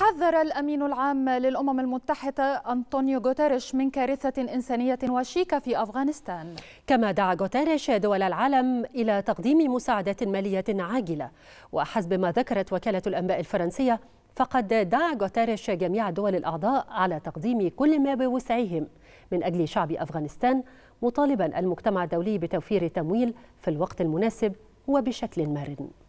حذر الأمين العام للأمم المتحدة أنطونيو غوتيريش من كارثة إنسانية وشيكة في أفغانستان كما دعا غوتيريش دول العالم إلى تقديم مساعدات مالية عاجلة وحسب ما ذكرت وكالة الأنباء الفرنسية فقد دعا غوتيريش جميع الدول الأعضاء على تقديم كل ما بوسعهم من أجل شعب أفغانستان مطالبا المجتمع الدولي بتوفير التمويل في الوقت المناسب وبشكل مرن